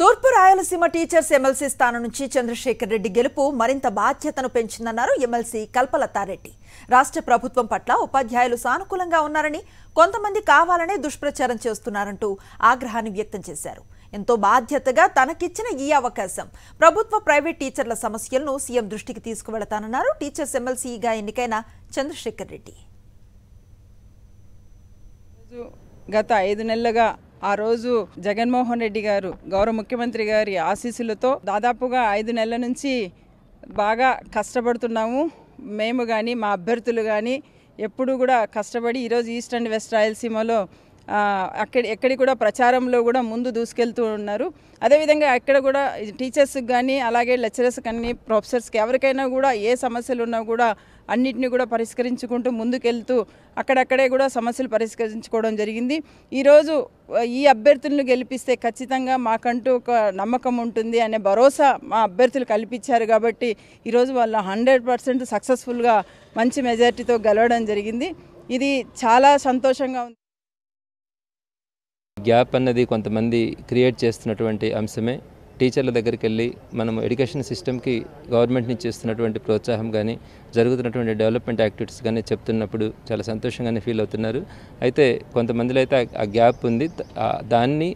తూర్పు Rayalaseema teachers MLC స్థానం నుంచి చంద్రశేఖర్ రెడ్డి గెలుపు మరింత బాధ్యతను పెంచిందన్నారు ఎమ్మెల్సీ కల్పలతారెడ్డి రాష్ట్ర ప్రభుత్వం పట్ల ఉపాధ్యాయులు సానుకూలంగా ఉన్నారని కొంతమంది కావాలనే దుష్ప్రచారం చేస్తున్నారంటూ ఆగ్రహాన్ని వ్యక్తం చేశారు ఎంతో బాధ్యతగా తనకిచ్చిన ఈ అవకాశం ప్రభుత్వ ప్రైవేట్ టీచర్ల సమస్యలను సీఎం దృష్టికి తీసుకువెళతానన్నారు టీచర్స్ ఎమ్మెల్సీగా ఎన్నికైన చంద్రశేఖర్ రెడ్డి గత ఐదు నెలలుగా ఆ రోజు జగన్మోహన్ రెడ్డి గారు గౌరవ ముఖ్యమంత్రి గారి ఆశీస్సులతో దాదాపుగా ఐదు నెలల నుంచి బాగా కష్టపడుతున్నాము మేము కానీ మా అభ్యర్థులు కానీ ఎప్పుడు కూడా కష్టపడి ఈరోజు ఈస్ట్ అండ్ వెస్ట్ రాయలసీమలో అక్కడ ఎక్కడి కూడా ప్రచారంలో కూడా ముందు దూసుకెళ్తూ ఉన్నారు అదేవిధంగా ఎక్కడ కూడా టీచర్స్కి కానీ అలాగే లెక్చరర్స్ కానీ ప్రొఫెసర్స్కి ఎవరికైనా కూడా ఏ సమస్యలు ఉన్నా కూడా అన్నిటిని కూడా పరిష్కరించుకుంటూ ముందుకెళ్తూ అక్కడక్కడే కూడా సమస్యలు పరిష్కరించుకోవడం జరిగింది ఈరోజు ఈ అభ్యర్థులను గెలిపిస్తే ఖచ్చితంగా మాకంటూ ఒక నమ్మకం ఉంటుంది అనే భరోసా మా అభ్యర్థులు కల్పించారు కాబట్టి ఈరోజు వాళ్ళు హండ్రెడ్ పర్సెంట్ సక్సెస్ఫుల్గా మంచి మెజార్టీతో గెలవడం జరిగింది ఇది చాలా సంతోషంగా ఉంది గ్యాప్ అన్నది కొంతమంది క్రియేట్ చేస్తున్నటువంటి అంశమే టీచర్ల దగ్గరికి వెళ్ళి మనము ఎడ్యుకేషన్ సిస్టమ్కి గవర్నమెంట్ నుంచి ఇస్తున్నటువంటి ప్రోత్సాహం కానీ జరుగుతున్నటువంటి డెవలప్మెంట్ యాక్టివిటీస్ కానీ చెప్తున్నప్పుడు చాలా సంతోషంగానే ఫీల్ అవుతున్నారు అయితే కొంతమందిలో అయితే ఆ గ్యాప్ ఉంది దాన్ని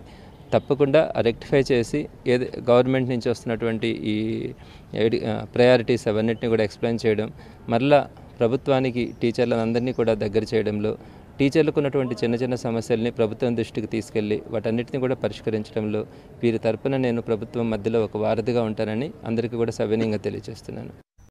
తప్పకుండా రెక్టిఫై చేసి ఏది గవర్నమెంట్ నుంచి వస్తున్నటువంటి ఈ ప్రయారిటీస్ అవన్నింటినీ కూడా ఎక్స్ప్లెయిన్ చేయడం మరలా ప్రభుత్వానికి టీచర్లందరినీ కూడా దగ్గర చేయడంలో టీచర్లకు ఉన్నటువంటి చిన్న చిన్న సమస్యల్ని ప్రభుత్వం దృష్టికి తీసుకెళ్లి వాటన్నిటిని కూడా పరిష్కరించడంలో వీరి తరపున నేను ప్రభుత్వం మధ్యలో ఒక వారధిగా ఉంటానని అందరికీ కూడా సవినయంగా తెలియజేస్తున్నాను